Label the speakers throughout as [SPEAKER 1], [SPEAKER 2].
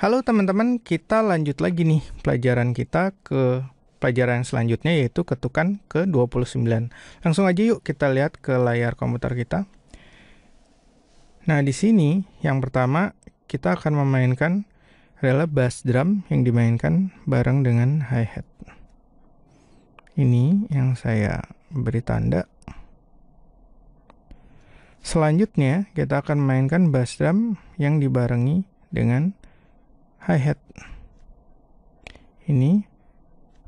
[SPEAKER 1] Halo teman-teman, kita lanjut lagi nih pelajaran kita ke pelajaran selanjutnya yaitu ketukan ke-29. Langsung aja yuk kita lihat ke layar komputer kita. Nah, di sini yang pertama kita akan memainkan rela bass drum yang dimainkan bareng dengan hi-hat. Ini yang saya beri tanda. Selanjutnya, kita akan memainkan bass drum yang dibarengi dengan hi-hat ini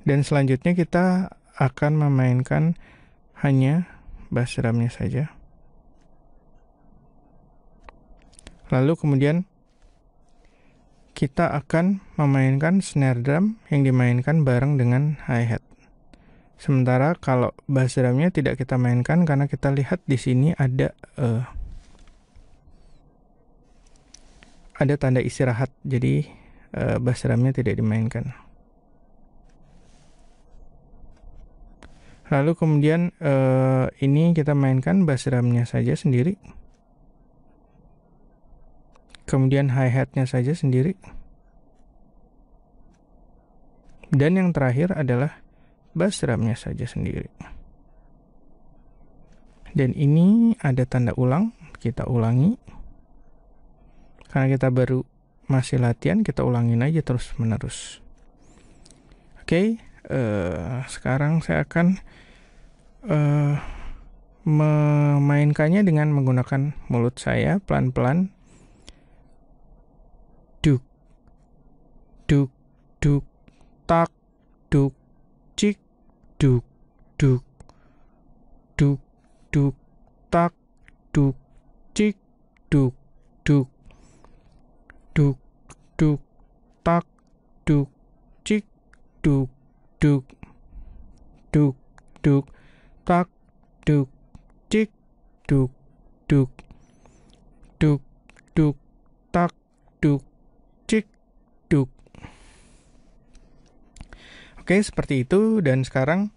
[SPEAKER 1] dan selanjutnya kita akan memainkan hanya bass drumnya saja lalu kemudian kita akan memainkan snare drum yang dimainkan bareng dengan hi-hat sementara kalau bass drumnya tidak kita mainkan karena kita lihat di sini ada uh, ada tanda istirahat, jadi uh, eh, bass drumnya tidak dimainkan. Lalu kemudian uh, ini kita mainkan bass drumnya saja sendiri. Kemudian hi-hatnya saja sendiri. Dan yang terakhir adalah bass drumnya saja sendiri. Dan ini ada tanda ulang, kita ulangi karena kita baru masih latihan kita ulangin aja terus menerus oke okay, uh, eh, sekarang saya akan uh, memainkannya dengan menggunakan mulut saya pelan-pelan duk
[SPEAKER 2] duk duk tak duk cik duk duk duk duk tak duk cik duk duk duk tak duk cik duk duk duk duk tak duk cik duk duk duk duk tak duk cik
[SPEAKER 1] duk Oke, seperti itu dan sekarang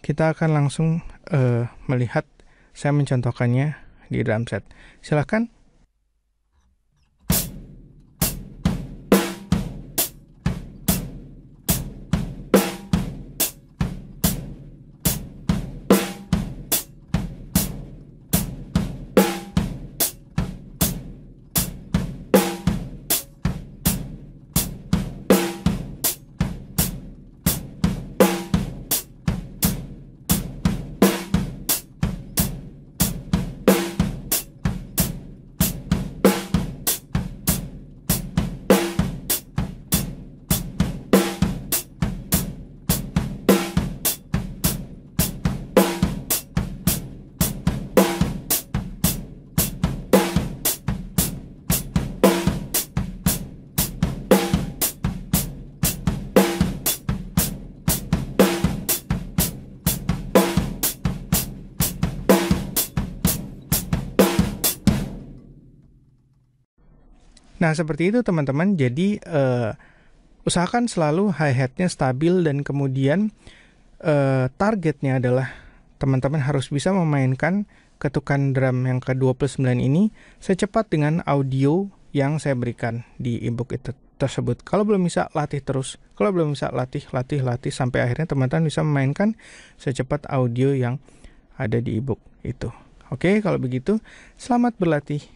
[SPEAKER 1] kita akan langsung uh, melihat saya mencontohkannya di drum set. Silahkan Nah seperti itu teman-teman. Jadi uh, usahakan selalu hi hatnya stabil dan kemudian uh, targetnya adalah teman-teman harus bisa memainkan ketukan drum yang ke-29 ini secepat dengan audio yang saya berikan di ebook itu tersebut. Kalau belum bisa latih terus. Kalau belum bisa latih, latih, latih sampai akhirnya teman-teman bisa memainkan secepat audio yang ada di ebook itu. Oke, kalau begitu selamat berlatih.